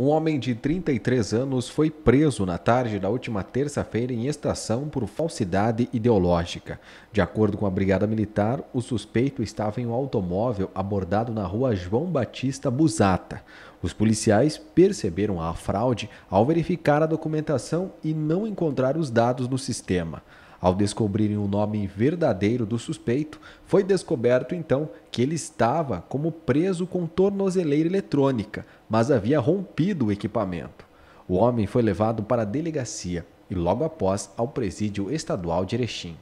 Um homem de 33 anos foi preso na tarde da última terça-feira em estação por falsidade ideológica. De acordo com a Brigada Militar, o suspeito estava em um automóvel abordado na rua João Batista Busata. Os policiais perceberam a fraude ao verificar a documentação e não encontrar os dados no sistema. Ao descobrirem o nome verdadeiro do suspeito, foi descoberto então que ele estava como preso com tornozeleira eletrônica, mas havia rompido o equipamento. O homem foi levado para a delegacia e logo após ao presídio estadual de Erechim.